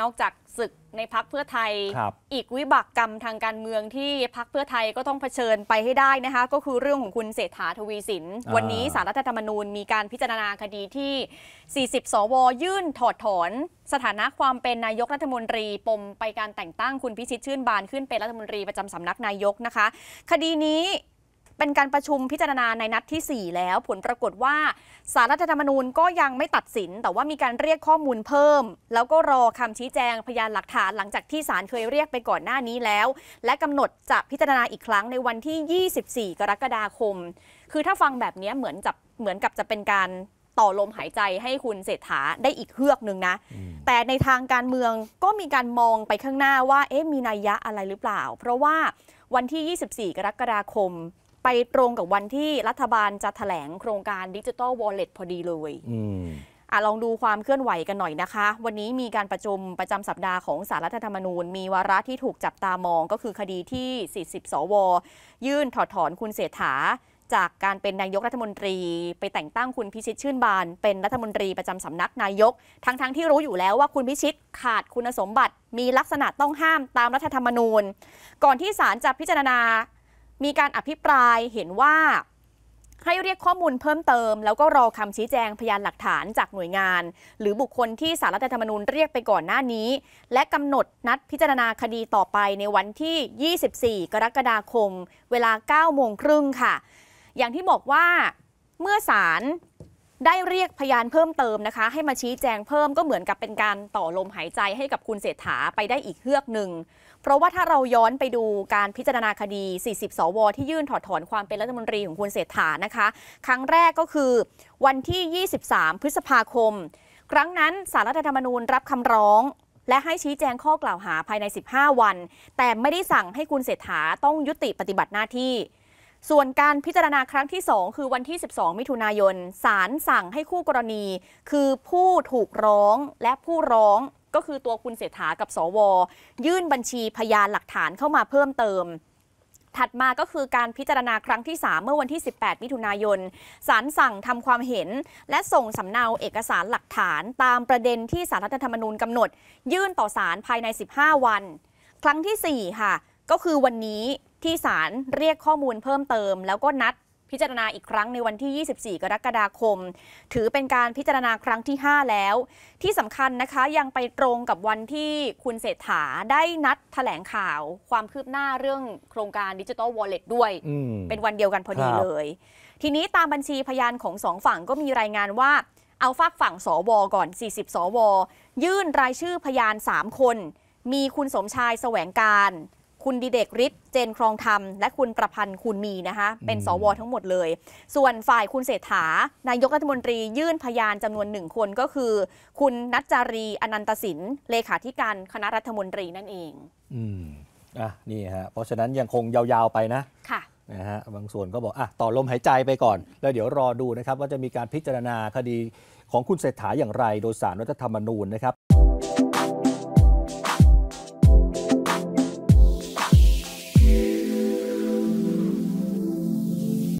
นอกจากศึกในพักเพื่อไทยอีกวิบากกรรมทางการเมืองที่พักเพื่อไทยก็ต้องเผชิญไปให้ได้นะคะ ก็คือเรื่องของคุณเศรษฐาทวีสิน วันนี้สารรัฐธรรมนูญมีการพิจารณาคดีที่ 40 สว ยื่นถอดถอนสถานะความเป็นนายกรัฐมนตรี ปมไปการแต่งตั้งคุณพิชิตชื่นบานขึ้นเป็นรัฐมนตรีประจำสำนักนายกนะคะ คดีนี้เป็นการประชุมพิจารณาในนัดที่ 4 แล้ว ผลปรากฏว่าสารรัฐธรรมนูญก็ยังไม่ตัดสิน แต่ว่ามีการเรียกข้อมูลเพิ่ม แล้วก็รอคำชี้แจงพยานหลักฐานหลังจากที่ศาลเคยเรียกไปก่อนหน้านี้แล้ว และกำหนดจะพิจารณาอีกครั้งในวันที่ 24 กรกฎาคม คือถ้าฟังแบบนี้เหมือนจะเหมือนกับจะเป็นการต่อลมหายใจให้คุณเศรษฐาได้อีกเฮือกหนึ่งนะ แต่ในทางการเมืองก็มีการมองไปข้างหน้าว่าเอ๊ะมีนัยยะอะไรหรือเปล่า เพราะว่าวันที่ 24 กรกฎาคมไปตรงกับวันที่รัฐบาลจะถแถลงโครงการดิจิทัลวอลเล็ตพอดีเลยอ่ะลองดูความเคลื่อนไหวกันหน่อยนะคะ วันนี้มีการประชุมประจำสัปดาห์ของสารรัฐธรรมนูญ มีวาระที่ถูกจับตามองก็คือคดีที่ 40 สว ยื่นถอดถอนคุณเสถาจากการเป็นนายกรัฐมนตรี ไปแต่งตั้งคุณพิชิตชื่นบาน เป็นรัฐมนตรีประจำสำนักนายก ทั้งๆทที่รู้อยู่แล้วว่าคุณพิชิตขาดคุณสมบัติ มีลักษณะต้องห้ามตามรัฐธรรมนูญ ก่อนที่ศาลจะพิจารณามีการอภิปรายเห็นว่า ให้เรียกข้อมูลเพิ่มเติมแล้วก็รอคำชี้แจงพยานหลักฐานจากหน่วยงาน หรือบุคคลที่สารรัฐธรรมนูญเรียกไปก่อนหน้านี้ และกำหนดนัดพิจารณาคดีต่อไปในวันที่ 24 กรกฎาคม เวลา9โมงครึ่งค่ะ อย่างที่บอกว่า เมื่อศาลได้เรียกพยานเพิ่มเติมนะคะ ให้มาชี้แจงเพิ่มก็เหมือนกับเป็นการต่อลมหายใจให้กับคุณเศรษฐาไปได้อีกเฮือกหนึ่ง เพราะว่าถ้าเราย้อนไปดูการพิจารณาคดี 40 สวที่ยื่นถอดถอนความเป็นรัฐมนตรีของคุณเศรษฐานะคะ ครั้งแรกก็คือวันที่ 23 พฤษภาคม ครั้งนั้นสารรัฐธรรมนูญรับคำร้อง และให้ชี้แจงข้อกล่าวหาภายใน 15 วัน แต่ไม่ได้สั่งให้คุณเศรษฐาต้องยุติปฏิบัติหน้าที่ส่วนการพิจารณาครั้งที่ 2 คือวันที่ 12 มิถุนายนศาลสั่งให้คู่กรณี คือผู้ถูกร้องและผู้ร้องก็คือตัวคุณเศรษฐากับ สว ยื่นบัญชีพยานหลักฐานเข้ามาเพิ่มเติม ถัดมาก็คือการพิจารณาครั้งที่ 3 เมื่อวันที่ 18 มิถุนายนศาลสั่งทำความเห็น และส่งสำเนาเอกสารหลักฐาน ตามประเด็นที่สารรัฐธรรมนูญกำหนด ยื่นต่อศาลภายใน 15 วัน ครั้งที่ 4 ค่ะ ก็คือวันนี้ที่ศาลเรียกข้อมูลเพิ่มเติม แล้วก็นัดพิจารณาอีกครั้งในวันที่ 24 กรกฎาคม ถือเป็นการพิจารณาครั้งที่ 5 แล้ว ที่สำคัญนะคะยังไปตรงกับวันที่คุณเศรษฐาได้นัดถแถลงข่าว ความคืบหน้าเรื่องโครงการดิจิทัลวอลเล็ตด้วยเป็นวันเดียวกันพอดีเลย ทีนี้ตามบัญชีพยานของสองฝั่งก็มีรายงานว่าเอาฝากฝั่งสวก่อน 40 สวยื่นรายชื่อพยาน 3 คน มีคุณสมชายแสวงการคุณดิเดกฤทธิ์เจนครองธรรม และคุณประพันธ์คุณมีนะคะเป็นสว ทั้งหมดเลย ส่วนฝ่ายคุณเศรษฐา นายกรัฐมนตรียื่นพยานจำนวนหนึ่งคนก็คือคุณนัจจารีอนันตสิน เลขาธิการคณะรัฐมนตรีนั่นเองอืม อ่ะ นี่ฮะเพราะฉะนั้นยังคงยาวๆไปนะ ค่ะนะฮะบางส่วนก็บอก อ่ะ ต่อลมหายใจไปก่อนแล้วเดี๋ยวรอดูนะครับว่าจะมีการพิจารณาคดีของคุณเศรษฐาอย่างไร โดยสารรัฐธรรมนูญนะครับ